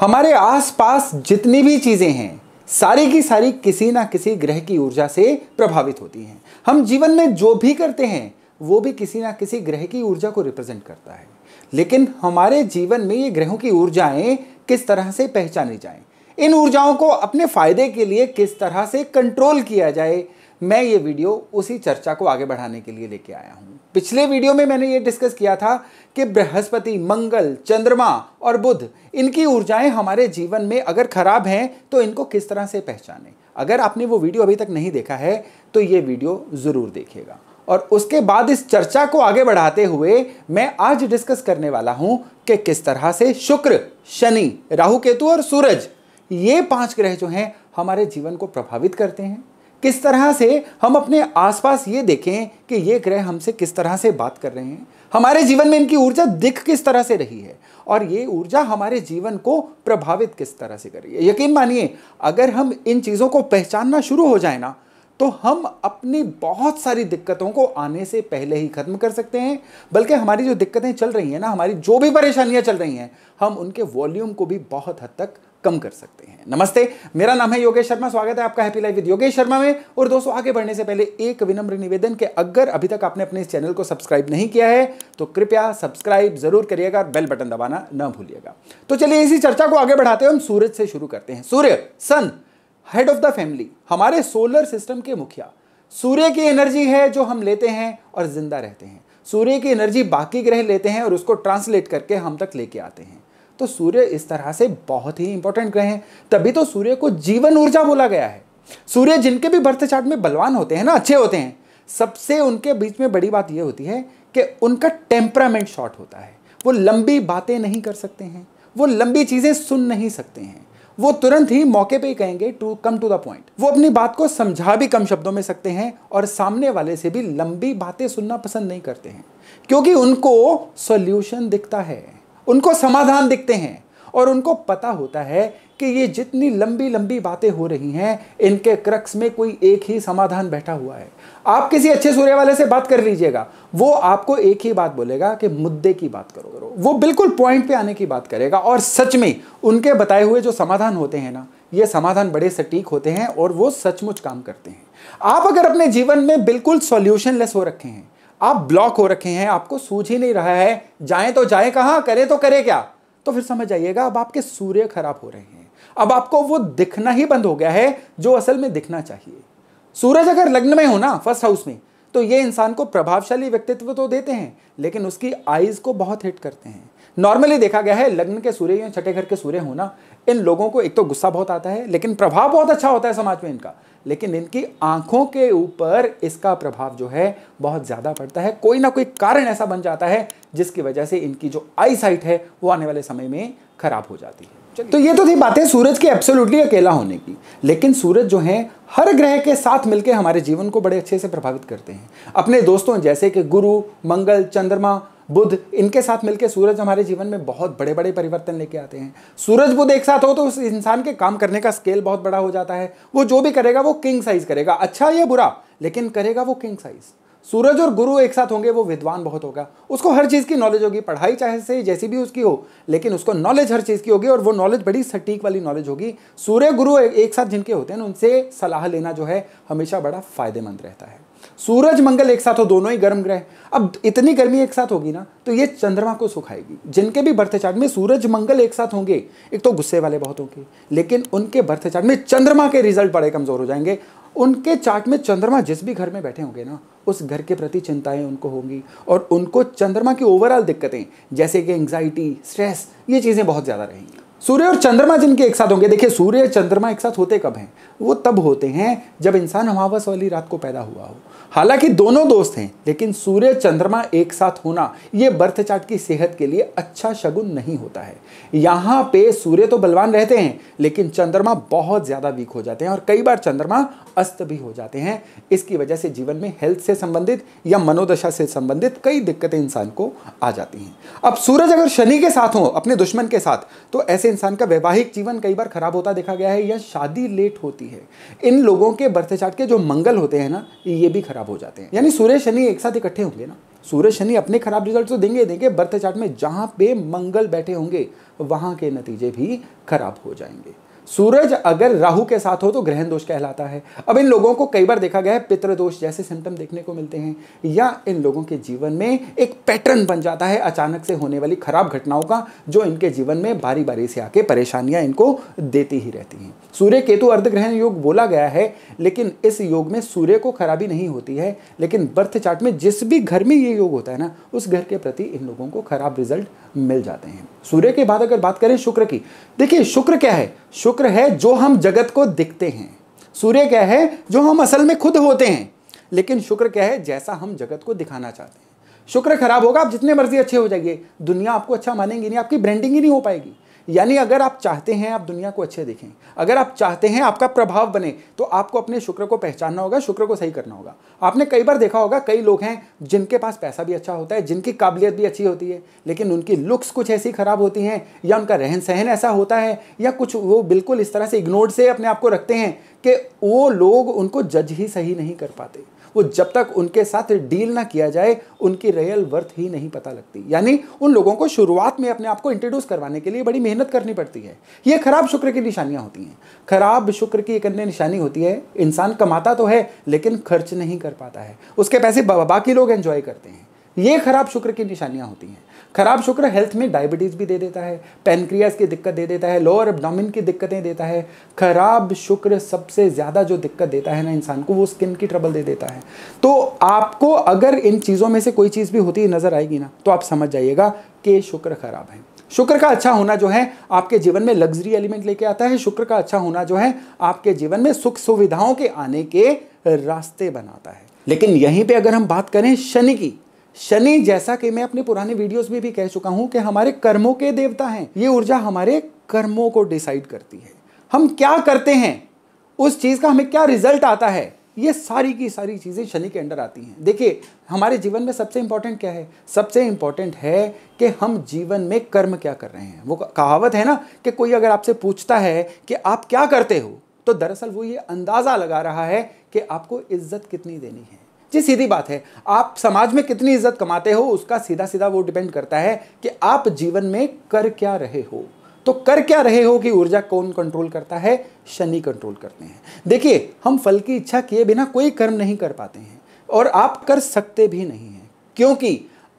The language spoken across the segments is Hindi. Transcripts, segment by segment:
हमारे आसपास जितनी भी चीज़ें हैं सारी की सारी किसी ना किसी ग्रह की ऊर्जा से प्रभावित होती हैं हम जीवन में जो भी करते हैं वो भी किसी ना किसी ग्रह की ऊर्जा को रिप्रेजेंट करता है लेकिन हमारे जीवन में ये ग्रहों की ऊर्जाएं किस तरह से पहचानी जाएं इन ऊर्जाओं को अपने फायदे के लिए किस तरह से कंट्रोल किया जाए मैं ये वीडियो उसी चर्चा को आगे बढ़ाने के लिए लेके आया हूँ पिछले वीडियो में मैंने ये डिस्कस किया था कि बृहस्पति मंगल चंद्रमा और बुध इनकी ऊर्जाएं हमारे जीवन में अगर खराब हैं तो इनको किस तरह से पहचाने अगर आपने वो वीडियो अभी तक नहीं देखा है तो ये वीडियो ज़रूर देखेगा और उसके बाद इस चर्चा को आगे बढ़ाते हुए मैं आज डिस्कस करने वाला हूं कि किस तरह से शुक्र शनि राहु केतु और सूरज ये पांच ग्रह जो हैं हमारे जीवन को प्रभावित करते हैं किस तरह से हम अपने आसपास ये देखें कि ये ग्रह हमसे किस तरह से बात कर रहे हैं हमारे जीवन में इनकी ऊर्जा दिख किस तरह से रही है और ये ऊर्जा हमारे जीवन को प्रभावित किस तरह से कर रही है यकीन मानिए अगर हम इन चीज़ों को पहचानना शुरू हो जाए ना तो हम अपनी बहुत सारी दिक्कतों को आने से पहले ही खत्म कर सकते हैं बल्कि हमारी जो दिक्कतें चल रही हैं ना हमारी जो भी परेशानियां चल रही हैं हम उनके वॉल्यूम को भी बहुत हद तक कम कर सकते हैं नमस्ते मेरा नाम है योगेश शर्मा स्वागत है आपका happy life with Yogesh Sharma में और दोस्तों आगे बढ़ने से पहले एक विनम्र निवेदन के अगर अभी तक आपने अपने इस चैनल को सब्सक्राइब नहीं किया है तो कृपया सब्सक्राइब जरूर करिएगा और बेल बटन दबाना ना भूलिएगा तो चलिए इसी चर्चा को आगे बढ़ाते हुए हम सूरज से शुरू करते हैं सूर्य sun head of the family हमारे सोलर सिस्टम के मुखिया सूर्य की एनर्जी है जो हम लेते हैं और जिंदा रहते हैं सूर्य की एनर्जी बाकी ग्रह लेते हैं और उसको ट्रांसलेट करके हम तक लेके आते हैं तो सूर्य इस तरह से बहुत ही इंपॉर्टेंट ग्रह हैं तभी तो सूर्य को जीवन ऊर्जा बोला गया है सूर्य जिनके भी बर्थ चार्ट में बलवान होते हैं ना अच्छे होते हैं सबसे उनके बीच में बड़ी बात यह होती है कि उनका टेम्परामेंट शॉर्ट होता है वो लंबी बातें नहीं कर सकते हैं वो लंबी चीज़ें सुन नहीं सकते हैं वो तुरंत ही मौके पे ही कहेंगे to come to the point वो अपनी बात को समझा भी कम शब्दों में सकते हैं और सामने वाले से भी लंबी बातें सुनना पसंद नहीं करते हैं क्योंकि उनको सॉल्यूशन दिखता है उनको समाधान दिखते हैं और उनको पता होता है कि ये जितनी लंबी लंबी बातें हो रही हैं इनके क्रक्स में कोई एक ही समाधान बैठा हुआ है आप किसी अच्छे सूर्य वाले से बात कर लीजिएगा वो आपको एक ही बात बोलेगा कि मुद्दे की बात करो करो वो बिल्कुल पॉइंट पे आने की बात करेगा और सच में उनके बताए हुए जो समाधान होते हैं ना ये समाधान बड़े सटीक होते हैं और वो सचमुच काम करते हैं आप अगर अपने जीवन में बिल्कुल सॉल्यूशनलेस हो रखे हैं आप ब्लॉक हो रखे हैं आपको सूझ ही नहीं रहा है जाए तो जाए कहां करे तो करे क्या तो फिर समझ आइएगा अब आपके सूर्य खराब हो रहे हैं अब आपको वो दिखना ही बंद हो गया है जो असल में दिखना चाहिए सूरज अगर लग्न में हो ना फर्स्ट हाउस में तो ये इंसान को प्रभावशाली व्यक्तित्व तो देते हैं लेकिन उसकी आईज को बहुत हिट करते हैं नॉर्मली देखा गया है लग्न के सूर्य या छठे घर के सूर्य होना इन लोगों को एक तो गुस्सा बहुत आता है लेकिन प्रभाव बहुत अच्छा होता है समाज में इनका लेकिन इनकी आंखों के ऊपर इसका प्रभाव जो है बहुत ज़्यादा पड़ता है कोई ना कोई कारण ऐसा बन जाता है जिसकी वजह से इनकी जो आई साइट है वो आने वाले समय में खराब हो जाती है तो ये तो थी बातें सूरज के एब्सोल्युटली अकेला होने की लेकिन सूरज जो है हर ग्रह के साथ मिलकर हमारे जीवन को बड़े अच्छे से प्रभावित करते हैं अपने दोस्तों जैसे कि गुरु मंगल चंद्रमा बुध इनके साथ मिलकर सूरज हमारे जीवन में बहुत बड़े बड़े परिवर्तन लेके आते हैं सूरज बुध एक साथ हो तो उस इंसान के काम करने का स्केल बहुत बड़ा हो जाता है वो जो भी करेगा वो किंग साइज करेगा अच्छा या बुरा लेकिन करेगा वो किंग साइज़ सूरज और गुरु एक साथ होंगे वो विद्वान बहुत होगा उसको हर चीज़ की नॉलेज होगी पढ़ाई चाहे से जैसी भी उसकी हो लेकिन उसको नॉलेज हर चीज़ की होगी और वो नॉलेज बड़ी सटीक वाली नॉलेज होगी सूर्य गुरु एक साथ जिनके होते हैं ना उनसे सलाह लेना जो है हमेशा बड़ा फायदेमंद रहता है सूरज मंगल एक साथ हो दोनों ही गर्म ग्रह अब इतनी गर्मी एक साथ होगी ना तो ये चंद्रमा को सुखाएगी जिनके भी बर्थ चार्ट में सूरज मंगल एक साथ होंगे एक तो गुस्से वाले बहुत होंगे लेकिन उनके बर्थ चार्ट में चंद्रमा के रिजल्ट बड़े कमजोर हो जाएंगे उनके चार्ट में चंद्रमा जिस भी घर में बैठे होंगे ना उस घर के प्रति चिंताएं उनको होंगी और उनको चंद्रमा की ओवरऑल दिक्कतें जैसे कि एंग्जाइटी स्ट्रेस ये चीज़ें बहुत ज़्यादा रहेंगी सूर्य और चंद्रमा जिनके एक साथ होंगे देखिए सूर्य और चंद्रमा एक साथ होते कब हैं वो तब होते हैं जब इंसान अमावस वाली रात को पैदा हुआ हो हालांकि दोनों दोस्त हैं लेकिन सूर्य चंद्रमा एक साथ होना ये बर्थ चार्ट की सेहत के लिए अच्छा शगुन नहीं होता है यहाँ पे सूर्य तो बलवान रहते हैं लेकिन चंद्रमा बहुत ज़्यादा वीक हो जाते हैं और कई बार चंद्रमा अस्त भी हो जाते हैं इसकी वजह से जीवन में हेल्थ से संबंधित या मनोदशा से संबंधित कई दिक्कतें इंसान को आ जाती हैं अब सूरज अगर शनि के साथ हो अपने दुश्मन के साथ तो ऐसे इंसान का वैवाहिक जीवन कई बार खराब होता देखा गया है या शादी लेट होती है इन लोगों के बर्थ चार्ट के जो मंगल होते हैं ना ये भी खराब खराब हो जाते हैं यानी सूर्य शनि एक साथ इकट्ठे होंगे ना सूर्य शनि अपने खराब रिजल्ट तो देंगे देंगे बर्थ चार्ट में जहाँ पे मंगल बैठे होंगे वहाँ के नतीजे भी खराब हो जाएंगे सूरज अगर राहु के साथ हो तो ग्रहण दोष कहलाता है अब इन लोगों को कई बार देखा गया है पितृदोष जैसे सिम्टम देखने को मिलते हैं या इन लोगों के जीवन में एक पैटर्न बन जाता है अचानक से होने वाली खराब घटनाओं का जो इनके जीवन में बारी बारी से आके परेशानियां इनको देती ही रहती हैं सूर्य केतु अर्धग्रहण योग बोला गया है लेकिन इस योग में सूर्य को खराबी नहीं होती है लेकिन बर्थ चार्ट में जिस भी घर में ये योग होता है ना उस घर के प्रति इन लोगों को खराब रिजल्ट मिल जाते हैं सूर्य के बाद अगर बात करें शुक्र की देखिए शुक्र क्या है शुक्र शुक्र है जो हम जगत को दिखते हैं सूर्य क्या है जो हम असल में खुद होते हैं लेकिन शुक्र क्या है जैसा हम जगत को दिखाना चाहते हैं शुक्र खराब होगा आप जितने मर्जी अच्छे हो जाइए दुनिया आपको अच्छा मानेंगी नहीं आपकी ब्रांडिंग ही नहीं हो पाएगी यानी अगर आप चाहते हैं आप दुनिया को अच्छे देखें अगर आप चाहते हैं आपका प्रभाव बने तो आपको अपने शुक्र को पहचानना होगा शुक्र को सही करना होगा आपने कई बार देखा होगा कई लोग हैं जिनके पास पैसा भी अच्छा होता है जिनकी काबिलियत भी अच्छी होती है लेकिन उनकी लुक्स कुछ ऐसी ख़राब होती हैं या उनका रहन सहन ऐसा होता है या कुछ वो बिल्कुल इस तरह से इग्नोर्ड से अपने आप को रखते हैं कि वो लोग उनको जज ही सही नहीं कर पाते वो जब तक उनके साथ डील ना किया जाए उनकी रियल वर्थ ही नहीं पता लगती यानी उन लोगों को शुरुआत में अपने आप को इंट्रोड्यूस करवाने के लिए बड़ी मेहनत मेहनत करनी पड़ती है ये खराब शुक्र की निशानियाँ होती हैं खराब शुक्र की एक अन्य निशानी होती है इंसान कमाता तो है लेकिन खर्च नहीं कर पाता है उसके पैसे बाकी लोग एंजॉय करते हैं ये खराब शुक्र की निशानियाँ होती हैं खराब शुक्र हेल्थ में डायबिटीज़ भी दे देता है पेनक्रियाज की दिक्कत दे देता है लोअर एबडोमिन की दिक्कतें देता है खराब शुक्र सबसे ज़्यादा जो दिक्कत देता है ना इंसान को वो स्किन की ट्रबल दे देता है तो आपको अगर इन चीज़ों में से कोई चीज़ भी होती नज़र आएगी ना तो आप समझ जाइएगा कि शुक्र खराब है शुक्र का अच्छा होना जो है आपके जीवन में लग्जरी एलिमेंट लेके आता है शुक्र का अच्छा होना जो है आपके जीवन में सुख सुविधाओं के आने के रास्ते बनाता है लेकिन यहीं पे अगर हम बात करें शनि की शनि जैसा कि मैं अपने पुराने वीडियोस में भी कह चुका हूं कि हमारे कर्मों के देवता हैं ये ऊर्जा हमारे कर्मों को डिसाइड करती है हम क्या करते हैं उस चीज का हमें क्या रिजल्ट आता है ये सारी की सारी चीज़ें शनि के अंडर आती हैं देखिए हमारे जीवन में सबसे इम्पॉर्टेंट क्या है सबसे इम्पॉर्टेंट है कि हम जीवन में कर्म क्या कर रहे हैं वो कहावत है ना कि कोई अगर आपसे पूछता है कि आप क्या करते हो तो दरअसल वो ये अंदाज़ा लगा रहा है कि आपको इज्जत कितनी देनी है जी सीधी बात है आप समाज में कितनी इज्जत कमाते हो उसका सीधा सीधा वो डिपेंड करता है कि आप जीवन में कर क्या रहे हो तो कर क्या रहे हो कि ऊर्जा कौन कंट्रोल करता है शनि कंट्रोल करते हैं देखिए हम फल की इच्छा किए बिना कोई कर्म नहीं कर पाते हैं और आप कर सकते भी नहीं हैं क्योंकि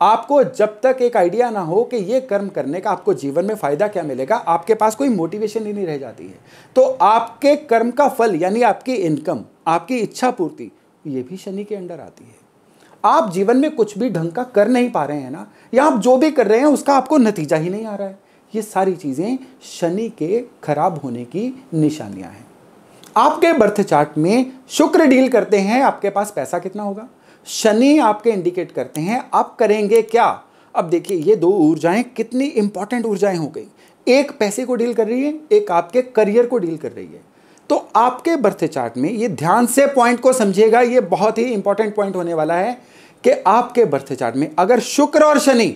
आपको जब तक एक आइडिया ना हो कि ये कर्म करने का आपको जीवन में फायदा क्या मिलेगा आपके पास कोई मोटिवेशन ही नहीं रह जाती है तो आपके कर्म का फल यानी आपकी इनकम आपकी इच्छा पूर्ति ये भी शनि के अंडर आती है आप जीवन में कुछ भी ढंग का कर नहीं पा रहे हैं ना या आप जो भी कर रहे हैं उसका आपको नतीजा ही नहीं आ रहा है ये सारी चीज़ें शनि के खराब होने की निशानियां हैं आपके बर्थ चार्ट में शुक्र डील करते हैं आपके पास पैसा कितना होगा शनि आपके इंडिकेट करते हैं आप करेंगे क्या अब देखिए ये दो ऊर्जाएं कितनी इंपॉर्टेंट ऊर्जाएं हो गई एक पैसे को डील कर रही है एक आपके करियर को डील कर रही है तो आपके बर्थ चार्ट में ये ध्यान से पॉइंट को समझिएगा ये बहुत ही इंपॉर्टेंट पॉइंट होने वाला है कि आपके बर्थ चार्ट में अगर शुक्र और शनि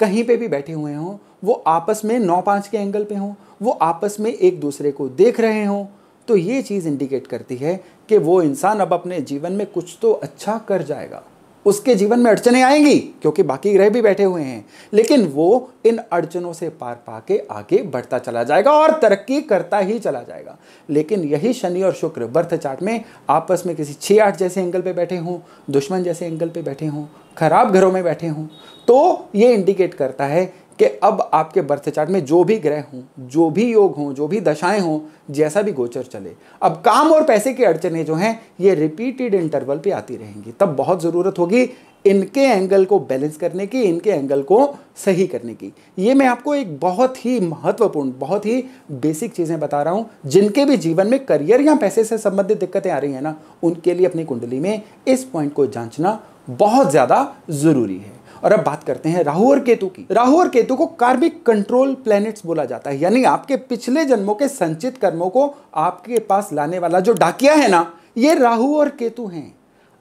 कहीं पे भी बैठे हुए हों वो आपस में नौ पाँच के एंगल पे हों वो आपस में एक दूसरे को देख रहे हों तो ये चीज़ इंडिकेट करती है कि वो इंसान अब अपने जीवन में कुछ तो अच्छा कर जाएगा उसके जीवन में अड़चने आएंगी क्योंकि बाकी ग्रह भी बैठे हुए हैं लेकिन वो इन अड़चनों से पार पा के आगे बढ़ता चला जाएगा और तरक्की करता ही चला जाएगा लेकिन यही शनि और शुक्र बर्थ चार्ट में आपस में किसी छः आठ जैसे एंगल पे बैठे हों दुश्मन जैसे एंगल पे बैठे हों खराब घरों में बैठे हों तो ये इंडिकेट करता है कि अब आपके बर्थ चार्ट में जो भी ग्रह हों जो भी योग हों जो भी दशाएं हों जैसा भी गोचर चले अब काम और पैसे की अड़चने जो हैं ये रिपीटेड इंटरवल पे आती रहेंगी तब बहुत ज़रूरत होगी इनके एंगल को बैलेंस करने की इनके एंगल को सही करने की ये मैं आपको एक बहुत ही महत्वपूर्ण बहुत ही बेसिक चीज़ें बता रहा हूँ जिनके भी जीवन में करियर या पैसे से संबंधित दिक्कतें आ रही हैं ना उनके लिए अपनी कुंडली में इस पॉइंट को जांचना बहुत ज़्यादा ज़रूरी है और अब बात करते हैं राहु और केतु की राहु और केतु को कार्मिक कंट्रोल प्लैनेट्स बोला जाता है यानी आपके पिछले जन्मों के संचित कर्मों को आपके पास लाने वाला जो डाकिया है ना ये राहु और केतु हैं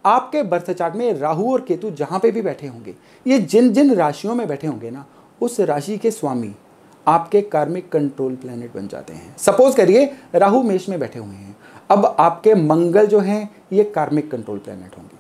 आपके बर्थ चार्ट में राहु और केतु जहां पे भी बैठे होंगे ये जिन जिन राशियों में बैठे होंगे ना उस राशि के स्वामी आपके कार्मिक कंट्रोल प्लैनेट बन जाते हैं सपोज करिए राहु मेष में बैठे हुए हैं अब आपके मंगल जो हैं ये कार्मिक कंट्रोल प्लैनेट होंगे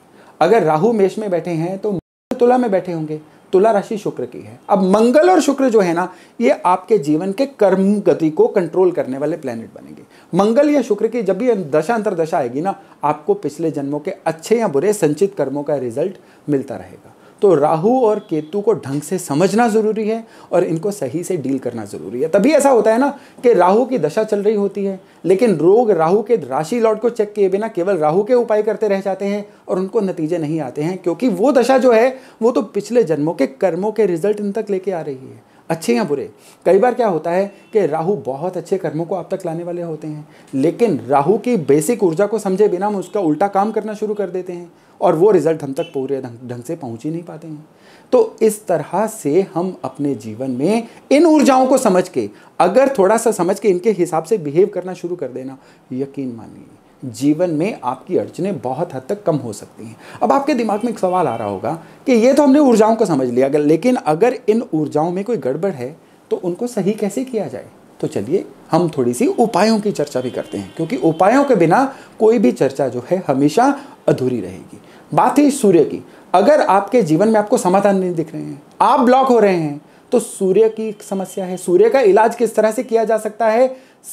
अगर राहु मेष में बैठे हैं तो तुला में बैठे होंगे तुला राशि शुक्र की है अब मंगल और शुक्र जो है ना ये आपके जीवन के कर्म गति को कंट्रोल करने वाले प्लेनेट बनेंगे मंगल या शुक्र की जब भी अं-, दशा अंतरदशा आएगी ना आपको पिछले जन्मों के अच्छे या बुरे संचित कर्मों का रिजल्ट मिलता रहेगा तो राहु और केतु को ढंग से समझना ज़रूरी है और इनको सही से डील करना ज़रूरी है तभी ऐसा होता है ना कि राहु की दशा चल रही होती है लेकिन रोग राहु के राशि लॉर्ड को चेक किए बिना केवल राहु के उपाय करते रह जाते हैं और उनको नतीजे नहीं आते हैं क्योंकि वो दशा जो है वो तो पिछले जन्मों के कर्मों के रिजल्ट इन तक लेके आ रही है अच्छे या बुरे कई बार क्या होता है कि राहु बहुत अच्छे कर्मों को आप तक लाने वाले होते हैं लेकिन राहु की बेसिक ऊर्जा को समझे बिना हम उसका उल्टा काम करना शुरू कर देते हैं और वो रिजल्ट हम तक पूरे ढंग से पहुंच ही नहीं पाते हैं तो इस तरह से हम अपने जीवन में इन ऊर्जाओं को समझ के अगर थोड़ा सा समझ के इनके हिसाब से बिहेव करना शुरू कर देना यकीन मानिए जीवन में आपकी अड़चने बहुत हद तक कम हो सकती हैं अब आपके दिमाग में एक सवाल आ रहा होगा कि ये तो हमने ऊर्जाओं को समझ लिया अगर लेकिन अगर इन ऊर्जाओं में कोई गड़बड़ है तो उनको सही कैसे किया जाए तो चलिए हम थोड़ी सी उपायों की चर्चा भी करते हैं क्योंकि उपायों के बिना कोई भी चर्चा जो है हमेशा अधूरी रहेगी बात है सूर्य की अगर आपके जीवन में आपको समाधान नहीं दिख रहे हैं आप ब्लॉक हो रहे हैं तो सूर्य की समस्या है सूर्य का इलाज किस तरह से किया जा सकता है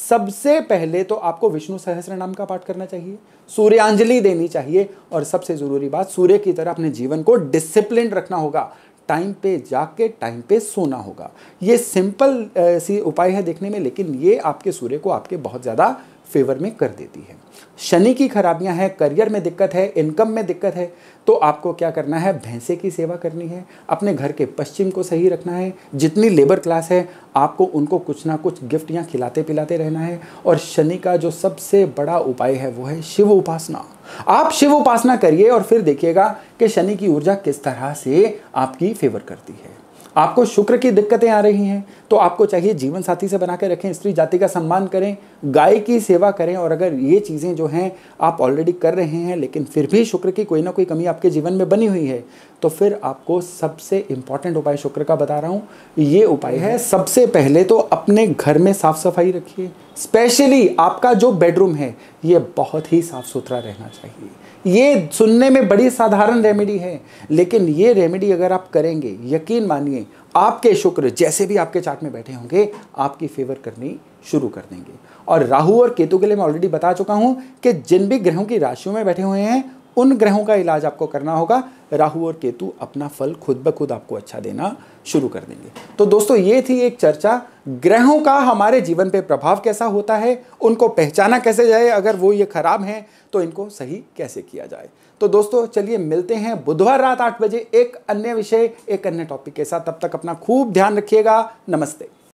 सबसे पहले तो आपको विष्णु सहस्र नाम का पाठ करना चाहिए सूर्यांजलि देनी चाहिए और सबसे ज़रूरी बात सूर्य की तरह अपने जीवन को डिसिप्लिन रखना होगा टाइम पे जाके टाइम पे सोना होगा ये सिंपल सी उपाय है देखने में लेकिन ये आपके सूर्य को आपके बहुत ज़्यादा फेवर में कर देती है शनि की खराबियां हैं करियर में दिक्कत है इनकम में दिक्कत है तो आपको क्या करना है भैंसे की सेवा करनी है अपने घर के पश्चिम को सही रखना है जितनी लेबर क्लास है आपको उनको कुछ ना कुछ गिफ्ट या खिलाते पिलाते रहना है और शनि का जो सबसे बड़ा उपाय है वो है शिव उपासना आप शिव उपासना करिए और फिर देखिएगा कि शनि की ऊर्जा किस तरह से आपकी फेवर करती है आपको शुक्र की दिक्कतें आ रही हैं तो आपको चाहिए जीवन साथी से बना के रखें स्त्री जाति का सम्मान करें गाय की सेवा करें और अगर ये चीज़ें जो हैं आप ऑलरेडी कर रहे हैं लेकिन फिर भी शुक्र की कोई ना कोई कमी आपके जीवन में बनी हुई है तो फिर आपको सबसे इम्पॉर्टेंट उपाय शुक्र का बता रहा हूँ ये उपाय है सबसे पहले तो अपने घर में साफ़ सफाई रखिए स्पेशली आपका जो बेडरूम है ये बहुत ही साफ सुथरा रहना चाहिए ये सुनने में बड़ी साधारण रेमेडी है लेकिन ये रेमेडी अगर आप करेंगे यकीन मानिए आपके शुक्र जैसे भी आपके चार्ट में बैठे होंगे आपकी फेवर करनी शुरू कर देंगे और राहु और केतु के लिए मैं ऑलरेडी बता चुका हूँ कि जिन भी ग्रहों की राशियों में बैठे हुए हैं उन ग्रहों का इलाज आपको करना होगा राहु और केतु अपना फल खुद ब खुद आपको अच्छा देना शुरू कर देंगे तो दोस्तों ये थी एक चर्चा ग्रहों का हमारे जीवन पे प्रभाव कैसा होता है उनको पहचाना कैसे जाए अगर वो ये खराब हैं तो इनको सही कैसे किया जाए तो दोस्तों चलिए मिलते हैं बुधवार रात आठ बजे एक अन्य विषय एक अन्य टॉपिक के साथ तब तक अपना खूब ध्यान रखिएगा नमस्ते